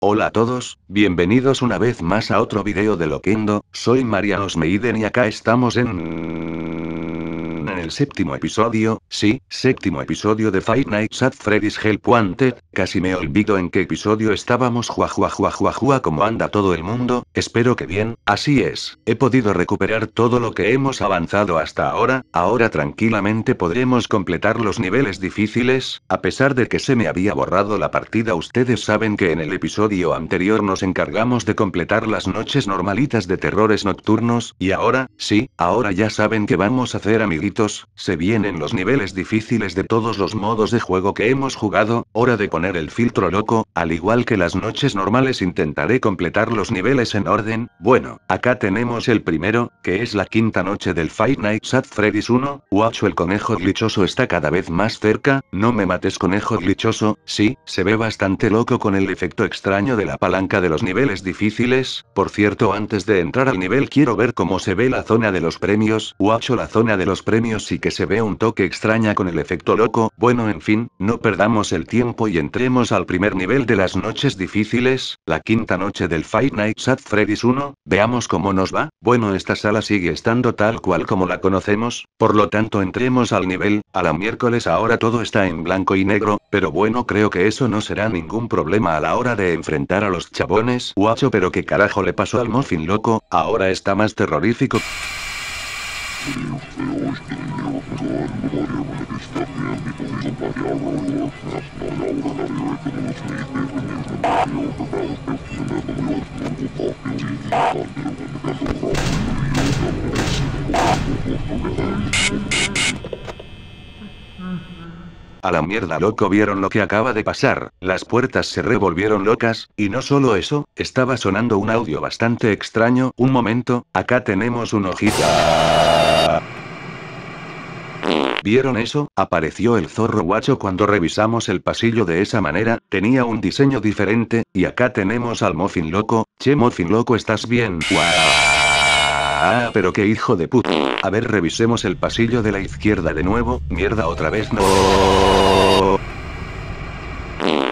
Hola a todos, bienvenidos una vez más a otro video de Loquendo, soy María Osmeiden y acá estamos en séptimo episodio, sí, séptimo episodio de Fight Nights at Freddy's Help Wanted, casi me olvido en qué episodio estábamos jua jua como anda todo el mundo, espero que bien, así es, he podido recuperar todo lo que hemos avanzado hasta ahora, ahora tranquilamente podremos completar los niveles difíciles, a pesar de que se me había borrado la partida ustedes saben que en el episodio anterior nos encargamos de completar las noches normalitas de terrores nocturnos, y ahora, sí, ahora ya saben que vamos a hacer amiguitos, se vienen los niveles difíciles de todos los modos de juego que hemos jugado, hora de poner el filtro loco, al igual que las noches normales intentaré completar los niveles en orden, bueno, acá tenemos el primero, que es la quinta noche del Fight Nights at Freddy's 1, Watcho el conejo glitchoso está cada vez más cerca, no me mates conejo glitchoso, sí, se ve bastante loco con el efecto extraño de la palanca de los niveles difíciles, por cierto antes de entrar al nivel quiero ver cómo se ve la zona de los premios, Watcho la zona de los premios sí que se ve un toque extraña con el efecto loco, bueno en fin, no perdamos el tiempo y entremos al primer nivel de las noches difíciles, la quinta noche del Fight Nights at Freddy's 1, veamos cómo nos va, bueno esta sala sigue estando tal cual como la conocemos, por lo tanto entremos al nivel, a la miércoles ahora todo está en blanco y negro, pero bueno creo que eso no será ningún problema a la hora de enfrentar a los chabones, guacho pero qué carajo le pasó al Muffin loco, ahora está más terrorífico. videos. They always get in there with a gun, but like everybody stuck in because he's like, y'all really love snap, y'all really got to record on the sneak, they've been using the video for about 15 minutes, and we like political talk, and we just got to do it, and the guys over on the video, and we're going to see the political talk, and we're going to A la mierda loco vieron lo que acaba de pasar, las puertas se revolvieron locas, y no solo eso, estaba sonando un audio bastante extraño. Un momento, acá tenemos un ojito. ¿Vieron eso? Apareció el zorro guacho cuando revisamos el pasillo de esa manera, tenía un diseño diferente, y acá tenemos al Mofin loco. Che Mofin loco, ¿estás bien? Ah, pero qué hijo de puta. A ver, revisemos el pasillo de la izquierda de nuevo. Mierda, otra vez no.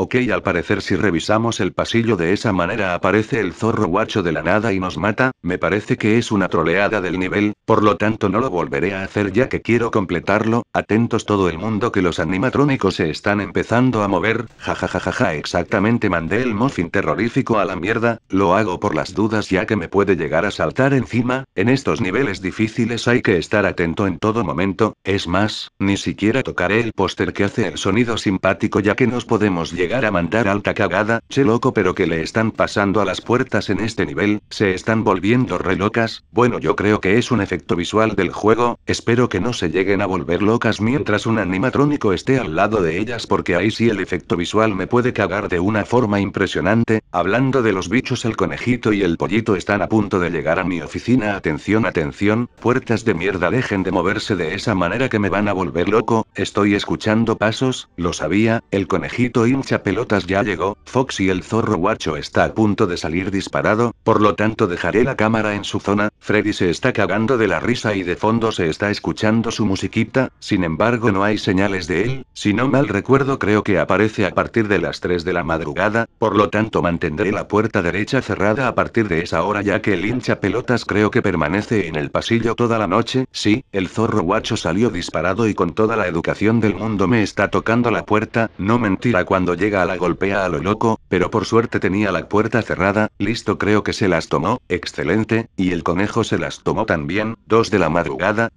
Ok, al parecer si revisamos el pasillo de esa manera aparece el zorro guacho de la nada y nos mata, me parece que es una troleada del nivel, por lo tanto no lo volveré a hacer ya que quiero completarlo, atentos todo el mundo que los animatrónicos se están empezando a mover, jajajajaja exactamente mandé el muffin terrorífico a la mierda, lo hago por las dudas ya que me puede llegar a saltar encima, en estos niveles difíciles hay que estar atento en todo momento, es más, ni siquiera tocaré el póster que hace el sonido simpático ya que nos podemos llegar a mandar alta cagada, che loco pero que le están pasando a las puertas en este nivel, se están volviendo re locas, bueno yo creo que es un efecto visual del juego, espero que no se lleguen a volver locas mientras un animatrónico esté al lado de ellas porque ahí sí el efecto visual me puede cagar de una forma impresionante, hablando de los bichos el conejito y el pollito están a punto de llegar a mi oficina atención atención, puertas de mierda dejen de moverse de esa manera que me van a volver loco, estoy escuchando pasos, lo sabía, el conejito hincha pelotas ya llegó, Fox y el zorro guacho está a punto de salir disparado, por lo tanto dejaré la cámara en su zona, Freddy se está cagando de la risa y de fondo se está escuchando su musiquita, sin embargo no hay señales de él, si no mal recuerdo creo que aparece a partir de las 3 de la madrugada, por lo tanto mantendré la puerta derecha cerrada a partir de esa hora ya que el hincha pelotas creo que permanece en el pasillo toda la noche, sí, el zorro guacho salió disparado y con toda la educación del mundo me está tocando la puerta, no mentira cuando llegue llega a la golpea a lo loco, pero por suerte tenía la puerta cerrada, listo creo que se las tomó, excelente, y el conejo se las tomó también, dos de la madrugada,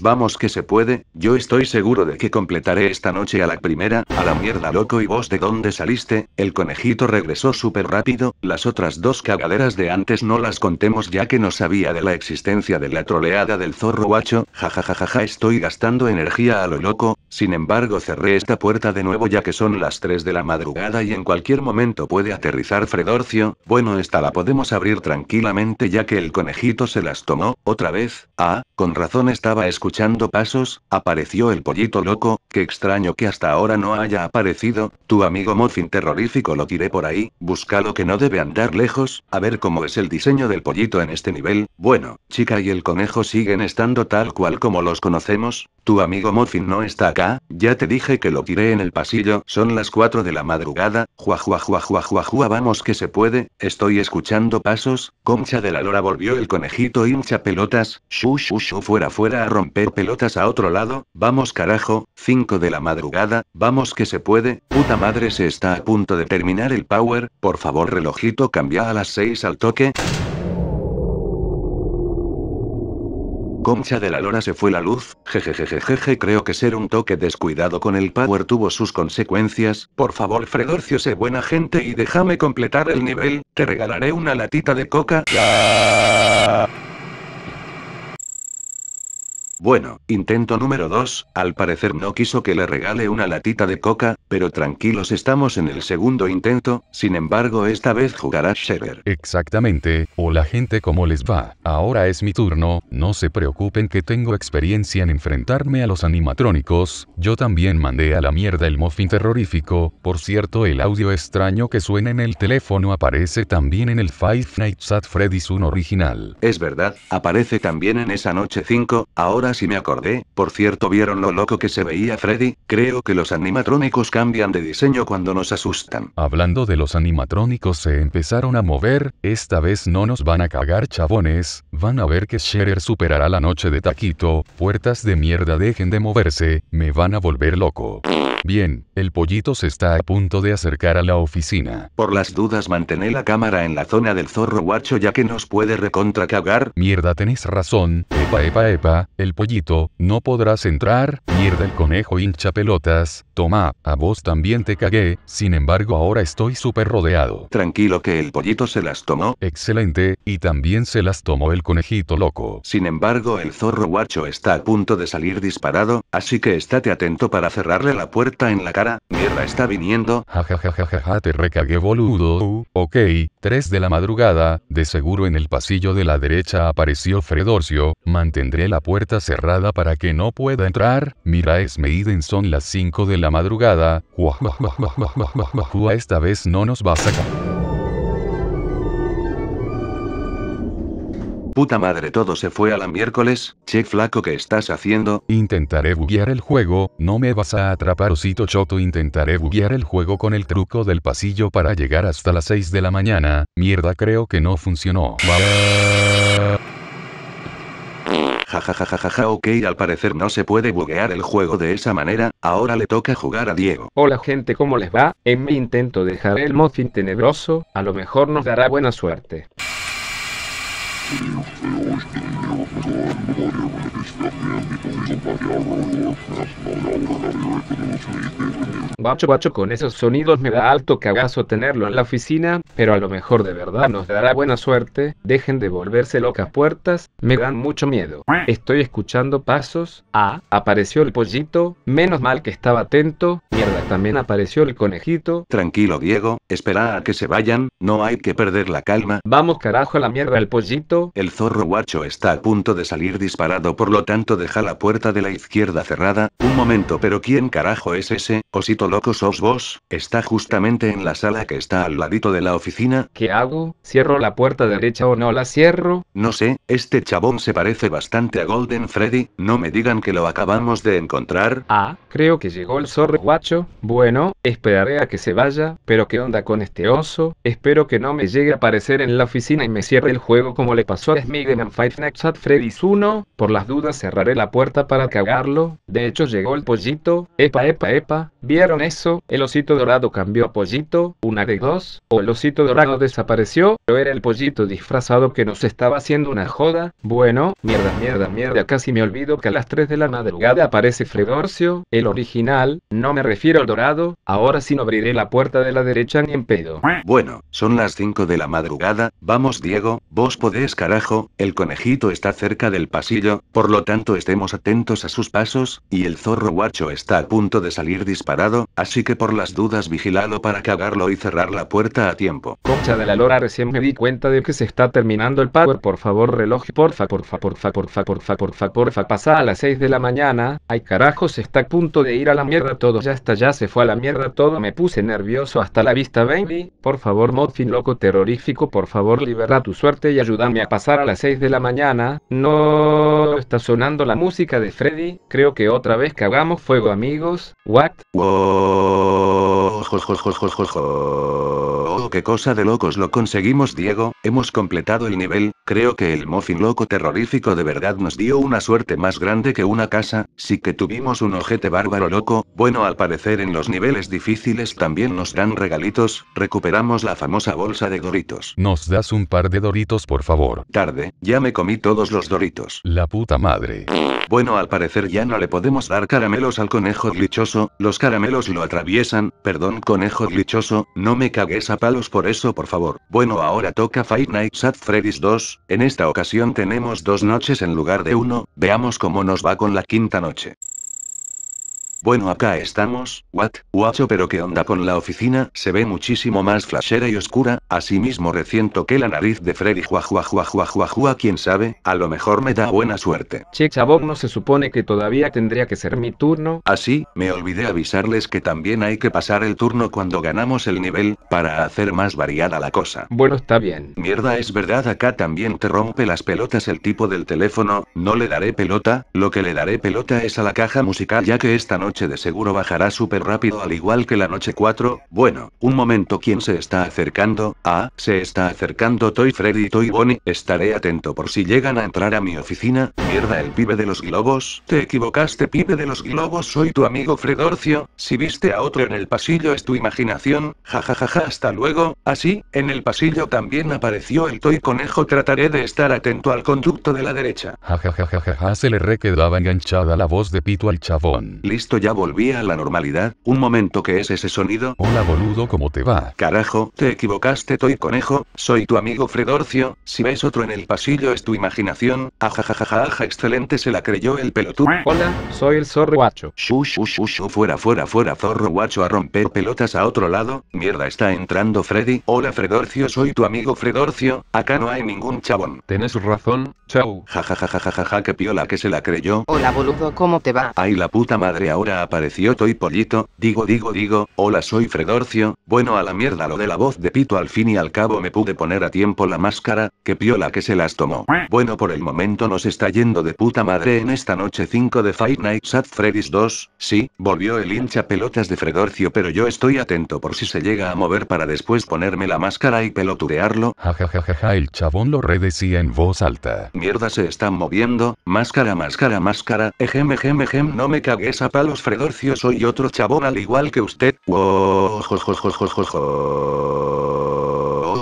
vamos que se puede, yo estoy seguro de que completaré esta noche a la primera, a la mierda loco y vos de dónde saliste, el conejito regresó súper rápido, las otras dos cagaderas de antes no las contemos ya que no sabía de la existencia de la troleada del zorro guacho, jajajajaja estoy gastando energía a lo loco, sin embargo cerré esta puerta de ya que son las 3 de la madrugada y en cualquier momento puede aterrizar Fredorcio, bueno esta la podemos abrir tranquilamente ya que el conejito se las tomó, otra vez, ah, con razón estaba escuchando pasos, apareció el pollito loco, que extraño que hasta ahora no haya aparecido, tu amigo Muffin terrorífico lo tiré por ahí, busca lo que no debe andar lejos, a ver cómo es el diseño del pollito en este nivel, bueno, chica y el conejo siguen estando tal cual como los conocemos, tu amigo Muffin no está acá, ya te dije que lo tiré en el pasillo, son las 4 de la madrugada, jua vamos que se puede, estoy escuchando pasos, concha de la lora volvió el conejito hincha pelotas, shu shu shu fuera fuera a romper pelotas a otro lado, vamos carajo, 5 de la madrugada, vamos que se puede, puta madre se está a punto de terminar el power, por favor relojito cambia a las 6 al toque. concha de la lora se fue la luz, jejejejeje creo que ser un toque descuidado con el power tuvo sus consecuencias, por favor Fredorcio sé buena gente y déjame completar el nivel, te regalaré una latita de coca. Bueno, intento número 2, al parecer no quiso que le regale una latita de coca, pero tranquilos estamos en el segundo intento, sin embargo esta vez jugará sever Exactamente, hola gente ¿cómo les va? Ahora es mi turno, no se preocupen que tengo experiencia en enfrentarme a los animatrónicos, yo también mandé a la mierda el muffin terrorífico, por cierto el audio extraño que suena en el teléfono aparece también en el Five Nights at Freddy's 1 original. Es verdad, aparece también en esa noche 5, ahora si me acordé, por cierto vieron lo loco que se veía Freddy, creo que los animatrónicos cambian de diseño cuando nos asustan. Hablando de los animatrónicos se empezaron a mover, esta vez no nos van a cagar chabones, van a ver que Scherer superará la noche de taquito, puertas de mierda dejen de moverse, me van a volver loco. Bien, el pollito se está a punto de acercar a la oficina. Por las dudas mantené la cámara en la zona del zorro guacho ya que nos puede recontra cagar. Mierda tenés razón, epa epa epa, el pollito, no podrás entrar, mierda el conejo hincha pelotas, Toma, a vos también te cagué, sin embargo ahora estoy súper rodeado. Tranquilo que el pollito se las tomó. Excelente, y también se las tomó el conejito loco. Sin embargo el zorro guacho está a punto de salir disparado, así que estate atento para cerrarle la puerta en la cara, mierda está viniendo. Ja ja ja ja ja, ja te recagué boludo, ok, 3 de la madrugada, de seguro en el pasillo de la derecha apareció Fredorcio, mantendré la puerta cerrada para que no pueda entrar, mira Esmeiden son las 5 de la madrugada, esta vez no nos va a sacar. Puta madre, todo se fue a la miércoles, che flaco que estás haciendo. Intentaré buguear el juego, no me vas a atrapar osito choto, intentaré buguear el juego con el truco del pasillo para llegar hasta las 6 de la mañana, mierda creo que no funcionó. jajajajaja ok al parecer no se puede buguear el juego de esa manera, ahora le toca jugar a Diego. Hola gente, ¿cómo les va? En mi intento dejar el mozín tenebroso, a lo mejor nos dará buena suerte. Bacho, bacho, con esos sonidos me da alto cagazo tenerlo en la oficina, pero a lo mejor de verdad nos dará buena suerte, dejen de volverse locas puertas, me dan mucho miedo. Estoy escuchando pasos, ah, apareció el pollito, menos mal que estaba atento, mierda también apareció el conejito. Tranquilo Diego, espera a que se vayan, no hay que perder la calma. Vamos carajo a la mierda el pollito, el zorro guacho está a punto de salir disparado, por lo tanto deja la puerta de la izquierda cerrada. Un momento, pero ¿quién carajo es ese? Osito loco sos vos, está justamente en la sala que está al ladito de la oficina. ¿Qué hago? ¿Cierro la puerta derecha o no la cierro? No sé, este chabón se parece bastante a Golden Freddy, no me digan que lo acabamos de encontrar. Ah, creo que llegó el zorro guacho. Bueno, esperaré a que se vaya, pero ¿qué onda con este oso? Espero que no me llegue a aparecer en la oficina y me cierre el juego como le pasó a Man Five Nights at Freddy's 1, por las dudas cerraré la puerta para cagarlo, de hecho llegó el pollito, epa epa epa, ¿vieron eso? El osito dorado cambió a pollito, una de dos, o el osito dorado desapareció, o era el pollito disfrazado que nos estaba haciendo una joda, bueno, mierda mierda mierda casi me olvido que a las 3 de la madrugada aparece Fredorcio, el original, no me refiero al dorado, ahora sí no abriré la puerta de la derecha ni en pedo. Bueno, son las 5 de la madrugada, vamos Diego, vos podés carajo, el conejito está cerca del pasillo, por lo tanto estemos atentos a sus pasos, y el zorro guacho está a punto de salir disparado, así que por las dudas vigilalo para cagarlo y cerrar la puerta a tiempo. Concha de la lora, recién me di cuenta de que se está terminando el power, por favor reloj, porfa, porfa, porfa, porfa, porfa, porfa, porfa, pasa a las 6 de la mañana, ay se está a punto de ir a la mierda todo, ya está, ya se fue a la mierda todo, me puse nervioso hasta la vista baby, por favor mod fin loco terrorífico, por favor libera tu suerte y ayúdame a pasar a las 6 de la mañana. No está sonando la música de Freddy. Creo que otra vez que hagamos fuego, amigos. What? Oh, ¡Qué cosa de locos lo conseguimos, Diego! Hemos completado el nivel, creo que el mofin loco terrorífico de verdad nos dio una suerte más grande que una casa, sí que tuvimos un ojete bárbaro loco, bueno al parecer en los niveles difíciles también nos dan regalitos, recuperamos la famosa bolsa de doritos. ¿Nos das un par de doritos por favor? Tarde, ya me comí todos los doritos. La puta madre. Bueno, al parecer ya no le podemos dar caramelos al conejo glitchoso, los caramelos lo atraviesan, perdón conejo glitchoso, no me cagues a palos por eso por favor. Bueno, ahora toca Fight Nights at Freddy's 2, en esta ocasión tenemos dos noches en lugar de uno, veamos cómo nos va con la quinta noche. Bueno, acá estamos, what, guacho, pero qué onda con la oficina, se ve muchísimo más flashera y oscura, asimismo reciento que la nariz de Freddy juajuajuajuajuajua, Quién sabe, a lo mejor me da buena suerte. Che chabón, no se supone que todavía tendría que ser mi turno. Así, ah, me olvidé avisarles que también hay que pasar el turno cuando ganamos el nivel, para hacer más variada la cosa. Bueno, está bien. Mierda, es verdad, acá también te rompe las pelotas el tipo del teléfono, no le daré pelota, lo que le daré pelota es a la caja musical ya que esta noche noche de seguro bajará súper rápido al igual que la noche 4, bueno, un momento ¿quién se está acercando? Ah, se está acercando Toy Freddy Toy Bonnie, estaré atento por si llegan a entrar a mi oficina, mierda el pibe de los globos, te equivocaste pibe de los globos soy tu amigo Fredorcio, si viste a otro en el pasillo es tu imaginación, jajajaja hasta luego, así, ah, en el pasillo también apareció el Toy Conejo trataré de estar atento al conducto de la derecha. Jajajajaja se le re quedaba enganchada la voz de Pito al chabón. Listo ya volvía a la normalidad, un momento que es ese sonido. Hola boludo, ¿cómo te va? Carajo, te equivocaste, Toy Conejo, soy tu amigo Fredorcio, si ves otro en el pasillo es tu imaginación, ajajajaja, excelente, se la creyó el pelotudo. Hola, soy el zorro guacho. Shu, shu, shu, fuera, fuera, fuera, zorro guacho a romper pelotas a otro lado, mierda, está entrando Freddy. Hola Fredorcio, soy tu amigo Fredorcio, acá no hay ningún chabón. Tienes razón, chau. Jajajajajaja, que piola que se la creyó. Hola boludo, ¿cómo te va? Ay la puta madre, ahora apareció Toy Pollito, digo digo digo, hola soy Fredorcio, bueno a la mierda lo de la voz de Pito al fin y al cabo me pude poner a tiempo la máscara, que piola que se las tomó. Bueno por el momento nos está yendo de puta madre en esta noche 5 de Fight Nights at Freddy's 2, sí, volvió el hincha pelotas de Fredorcio pero yo estoy atento por si se llega a mover para después ponerme la máscara y pelotudearlo. Jajajaja el chabón lo redecía en voz alta. Mierda se están moviendo, máscara máscara máscara, ejem ejem ejem no me cagues a palos Fredorcio soy otro chabón al igual que usted. Oh,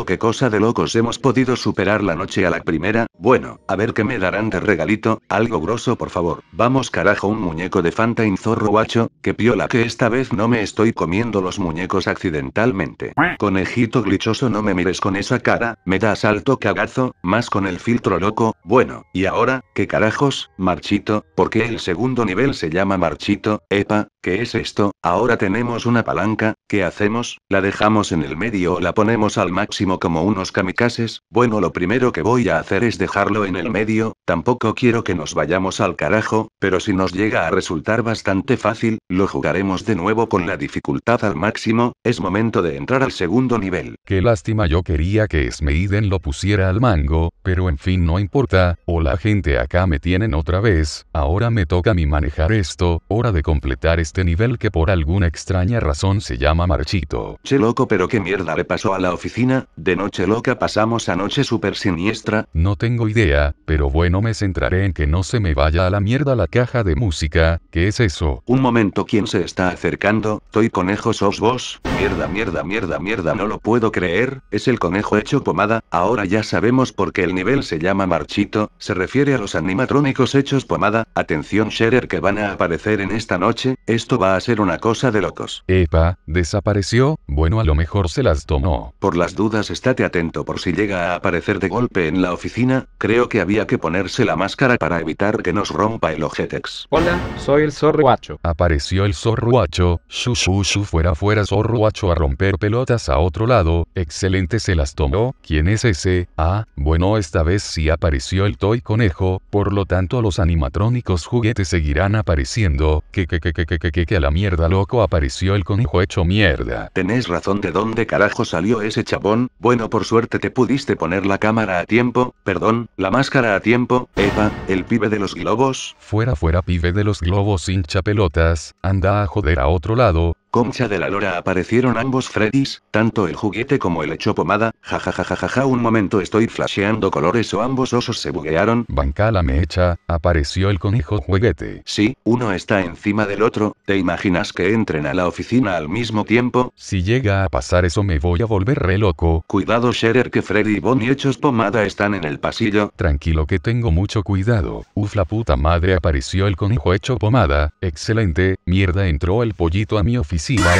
qué cosa de locos hemos podido superar la noche a la primera, bueno, a ver qué me darán de regalito, algo grosso por favor. Vamos carajo, un muñeco de Fanta zorro guacho, que piola que esta vez no me estoy comiendo los muñecos accidentalmente. Conejito glitchoso no me mires con esa cara, me da salto cagazo, más con el filtro loco, bueno, y ahora, ¿qué carajos? Marchito, porque el segundo nivel se llama Marchito? Epa, ¿qué es esto? Ahora tenemos una palanca, ¿qué hacemos? ¿La dejamos en el medio o la ponemos al máximo como unos kamikazes? Bueno, lo primero que voy a hacer es de dejarlo en el medio, tampoco quiero que nos vayamos al carajo, pero si nos llega a resultar bastante fácil, lo jugaremos de nuevo con la dificultad al máximo, es momento de entrar al segundo nivel. Qué lástima yo quería que Smeiden lo pusiera al mango, pero en fin no importa, o la gente acá me tienen otra vez, ahora me toca a mí manejar esto, hora de completar este nivel que por alguna extraña razón se llama marchito. Che loco pero qué mierda le pasó a la oficina, de noche loca pasamos a noche super siniestra. No tengo tengo idea, pero bueno me centraré en que no se me vaya a la mierda la caja de música, ¿qué es eso? Un momento, ¿quién se está acercando? Toy conejo sos vos. Mierda, mierda, mierda, mierda, no lo puedo creer, es el conejo hecho pomada, ahora ya sabemos por qué el nivel se llama marchito, se refiere a los animatrónicos hechos pomada, atención Sherer que van a aparecer en esta noche, esto va a ser una cosa de locos. Epa, desapareció, bueno a lo mejor se las tomó. Por las dudas estate atento por si llega a aparecer de golpe en la oficina, creo que había que ponerse la máscara para evitar que nos rompa el ojetex. Hola, soy el Zorruacho. Apareció el su su fuera fuera zorroacho a romper pelotas a otro lado, excelente se las tomó, ¿quién es ese? Ah, bueno esta vez sí apareció el toy conejo, por lo tanto los animatrónicos juguetes seguirán apareciendo, que que que que que que que que a la mierda loco apareció el conejo hecho mierda. Tenés razón de dónde carajo salió ese chabón, bueno por suerte te pudiste poner la cámara a tiempo, perdón la máscara a tiempo, Epa, el pibe de los globos. Fuera, fuera, pibe de los globos, hincha pelotas, anda a joder a otro lado, Concha de la Lora aparecieron ambos Freddys, tanto el juguete como el hecho pomada, jajajajaja un momento estoy flasheando colores o ambos osos se buguearon. Bancala me echa, apareció el conejo juguete. Sí, uno está encima del otro, ¿te imaginas que entren a la oficina al mismo tiempo? Si llega a pasar eso me voy a volver re loco. Cuidado Sherer que Freddy y Bonnie hechos pomada están en el pasillo. Tranquilo que tengo mucho cuidado, uf la puta madre apareció el conejo hecho pomada, excelente, mierda entró el pollito a mi oficina oficina.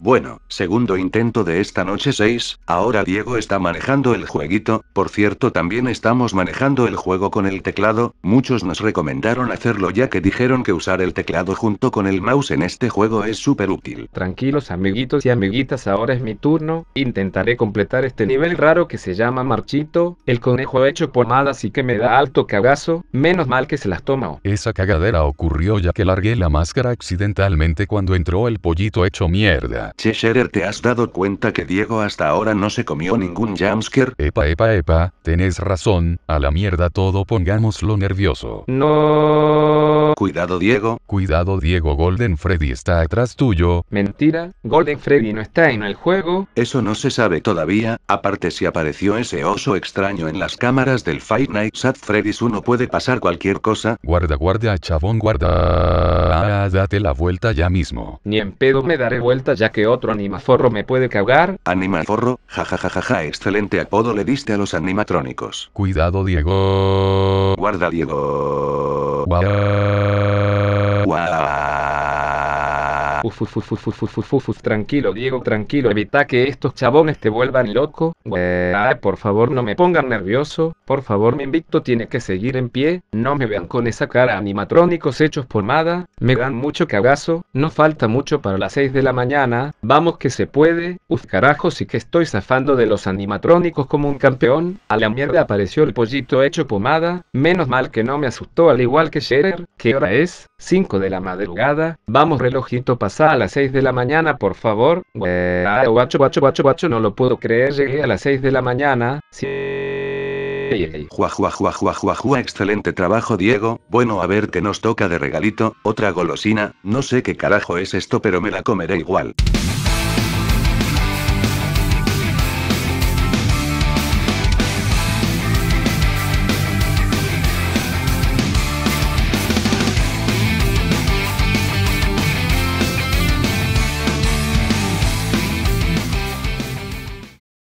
Bueno, segundo intento de esta noche 6, ahora Diego está manejando el jueguito, por cierto también estamos manejando el juego con el teclado, muchos nos recomendaron hacerlo ya que dijeron que usar el teclado junto con el mouse en este juego es súper útil. Tranquilos amiguitos y amiguitas ahora es mi turno, intentaré completar este nivel raro que se llama Marchito, el conejo hecho pomada así que me da alto cagazo, menos mal que se las tomo. Esa cagadera ocurrió ya que largué la máscara accidentalmente cuando entró el pollito hecho mierda. Che Cheshire te has dado cuenta que Diego hasta ahora no se comió ningún jamsker? Epa, epa, epa, tenés razón, a la mierda todo pongámoslo nervioso. No. Cuidado Diego. Cuidado Diego, Golden Freddy está atrás tuyo. Mentira, Golden Freddy no está en el juego. Eso no se sabe todavía, aparte si apareció ese oso extraño en las cámaras del Fight Night at Freddy's uno puede pasar cualquier cosa. Guarda, guarda, chabón, guarda. Ah, date la vuelta ya mismo. Ni en pedo me daré vuelta ya que otro animaforro me puede cagar. Animaforro, jajajajaja, excelente apodo le diste a los animatrónicos. Cuidado Diego. Guarda Diego. Well. Tranquilo, Diego, tranquilo. Evita que estos chabones te vuelvan loco. Eh, por favor, no me pongan nervioso. Por favor, mi invicto tiene que seguir en pie. No me vean con esa cara animatrónicos hechos pomada. Me dan mucho cagazo. No falta mucho para las 6 de la mañana. Vamos que se puede. Uf, carajo, sí que estoy zafando de los animatrónicos como un campeón. A la mierda apareció el pollito hecho pomada. Menos mal que no me asustó, al igual que Scherer. ¿Qué hora es? 5 de la madrugada. Vamos, relojito pasado a las 6 de la mañana, por favor. Eh, no lo puedo creer, llegué a las 6 de la mañana. Sí. excelente trabajo Diego, bueno a ver que nos toca de regalito, otra golosina, no sé qué carajo es esto pero me la comeré igual.